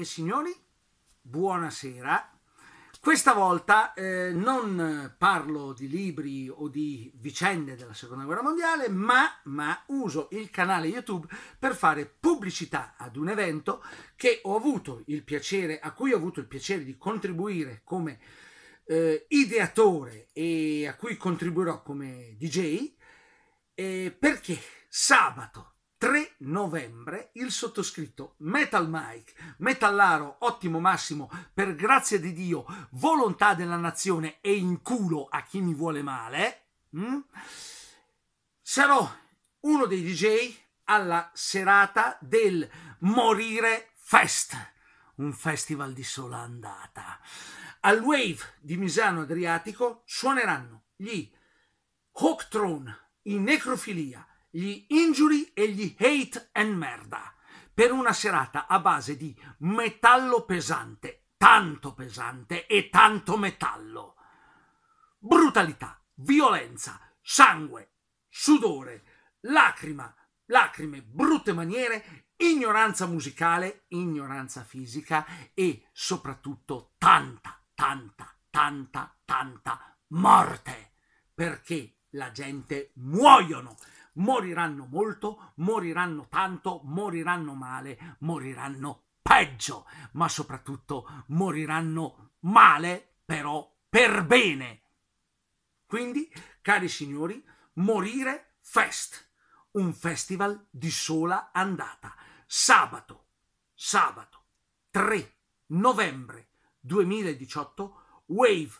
e signori, buonasera. Questa volta eh, non parlo di libri o di vicende della seconda guerra mondiale, ma, ma uso il canale YouTube per fare pubblicità ad un evento che ho avuto il piacere, a cui ho avuto il piacere di contribuire come eh, ideatore e a cui contribuirò come DJ, eh, perché sabato 3 novembre il sottoscritto Metal Mike, metallaro ottimo massimo per grazia di Dio, volontà della nazione e in culo a chi mi vuole male, mh? Mm, sarò uno dei DJ alla serata del Morire Fest, un festival di sola andata. Al Wave di Misano Adriatico suoneranno gli Hawk Hawktron in necrofilia, gli injury e gli hate and merda per una serata a base di metallo pesante, tanto pesante e tanto metallo. Brutalità, violenza, sangue, sudore, lacrima, lacrime, brutte maniere, ignoranza musicale, ignoranza fisica e soprattutto tanta, tanta, tanta, tanta morte, perché la gente muoiono moriranno molto, moriranno tanto, moriranno male, moriranno peggio, ma soprattutto moriranno male, però per bene. Quindi, cari signori, morire fest, un festival di sola andata. Sabato, sabato 3 novembre 2018, Wave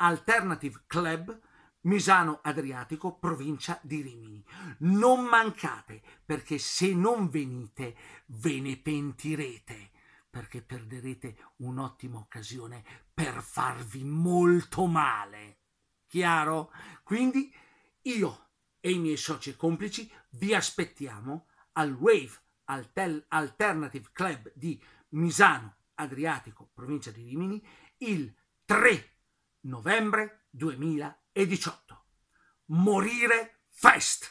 Alternative Club Misano Adriatico, provincia di Rimini. Non mancate, perché se non venite ve ne pentirete, perché perderete un'ottima occasione per farvi molto male. Chiaro? Quindi io e i miei soci e complici vi aspettiamo al Wave Alter- Alternative Club di Misano Adriatico, provincia di Rimini, il 3 novembre 2020 e 18. Morire Fest.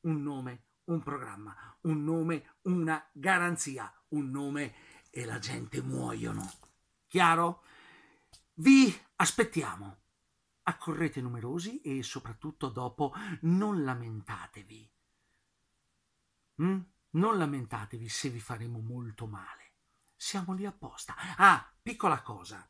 Un nome, un programma, un nome, una garanzia, un nome e la gente muoiono. Chiaro? Vi aspettiamo. Accorrete numerosi e soprattutto dopo non lamentatevi. Mm? Non lamentatevi se vi faremo molto male. Siamo lì apposta. Ah, piccola cosa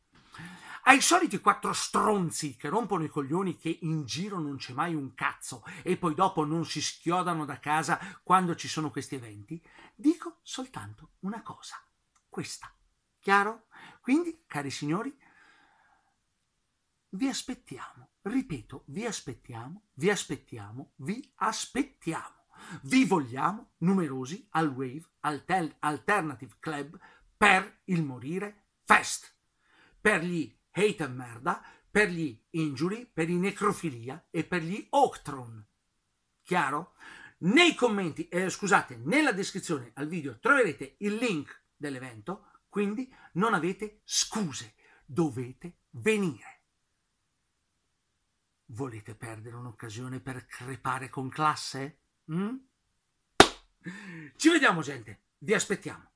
ai soliti quattro stronzi che rompono i coglioni che in giro non c'è mai un cazzo e poi dopo non si schiodano da casa quando ci sono questi eventi, dico soltanto una cosa, questa. Chiaro? Quindi, cari signori, vi aspettiamo, ripeto, vi aspettiamo, vi aspettiamo, vi aspettiamo. Vi vogliamo numerosi al Wave Alternative Club per il Morire Fest. Per gli hate and merda, per gli injury, per i necrofilia e per gli octron. Chiaro? Nei commenti, eh, scusate, nella descrizione al video troverete il link dell'evento, quindi non avete scuse, dovete venire. Volete perdere un'occasione per crepare con classe? Mm? Ci vediamo gente, vi aspettiamo.